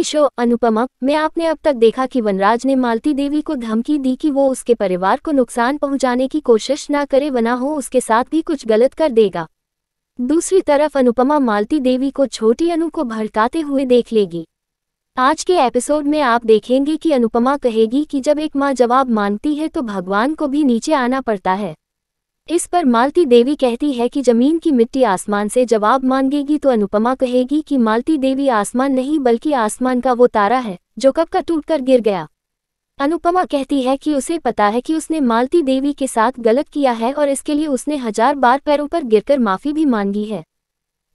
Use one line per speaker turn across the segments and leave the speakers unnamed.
TV show Anupama में आपने अब तक देखा कि वनराज ने मालती देवी को धमकी दी कि वो उसके परिवार को नुकसान पहुंचाने की कोशिश ना करे वना हो उसके साथ भी कुछ गलत कर देगा दूसरी तरफ अनुपमा मालती देवी को छोटी अनु को भड़काते हुए देख लेगी आज के एपिसोड में आप देखेंगे कि अनुपमा कहेगी कि जब एक माँ जवाब मानती है तो भगवान को भी नीचे आना पड़ता है इस पर मालती देवी कहती है कि जमीन की मिट्टी आसमान से जवाब मांगेगी तो अनुपमा कहेगी कि मालती देवी आसमान नहीं बल्कि आसमान का वो तारा है जो कब का टूटकर गिर गया अनुपमा कहती है कि उसे पता है कि उसने मालती देवी के साथ गलत किया है और इसके लिए उसने हजार बार पैरों पर गिरकर माफी भी मांगी है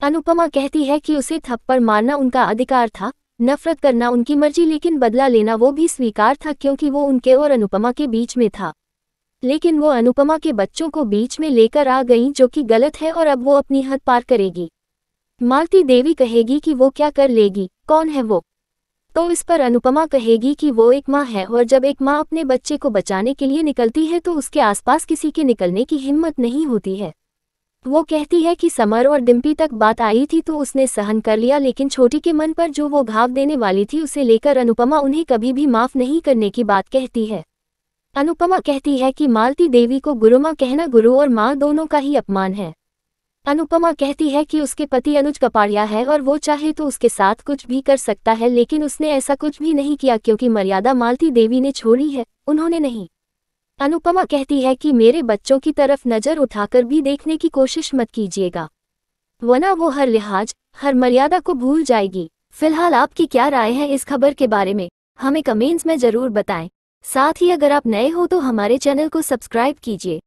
अनुपमा कहती है कि उसे थप्पड़ मारना उनका अधिकार था नफरत करना उनकी मर्जी लेकिन बदला लेना वो भी स्वीकार था क्योंकि वो उनके और अनुपमा के बीच में था लेकिन वो अनुपमा के बच्चों को बीच में लेकर आ गई जो कि गलत है और अब वो अपनी हद पार करेगी मालती देवी कहेगी कि वो क्या कर लेगी कौन है वो तो इस पर अनुपमा कहेगी कि वो एक माँ है और जब एक माँ अपने बच्चे को बचाने के लिए निकलती है तो उसके आसपास किसी के निकलने की हिम्मत नहीं होती है वो कहती है कि समर और डिम्पी तक बात आई थी तो उसने सहन कर लिया लेकिन छोटी के मन पर जो वो घाव देने वाली थी उसे लेकर अनुपमा उन्हें कभी भी माफ़ नहीं करने की बात कहती है अनुपमा कहती है कि मालती देवी को गुरुमा कहना गुरु और माँ दोनों का ही अपमान है अनुपमा कहती है कि उसके पति अनुज कपाड़िया है और वो चाहे तो उसके साथ कुछ भी कर सकता है लेकिन उसने ऐसा कुछ भी नहीं किया क्योंकि मर्यादा मालती देवी ने छोड़ी है उन्होंने नहीं अनुपमा कहती है कि मेरे बच्चों की तरफ नज़र उठाकर भी देखने की कोशिश मत कीजिएगा वना वो हर लिहाज हर मर्यादा को भूल जाएगी फिलहाल आपकी क्या राय है इस खबर के बारे में हमें कमेंट्स में ज़रूर बताएं साथ ही अगर आप नए हो तो हमारे चैनल को सब्सक्राइब कीजिए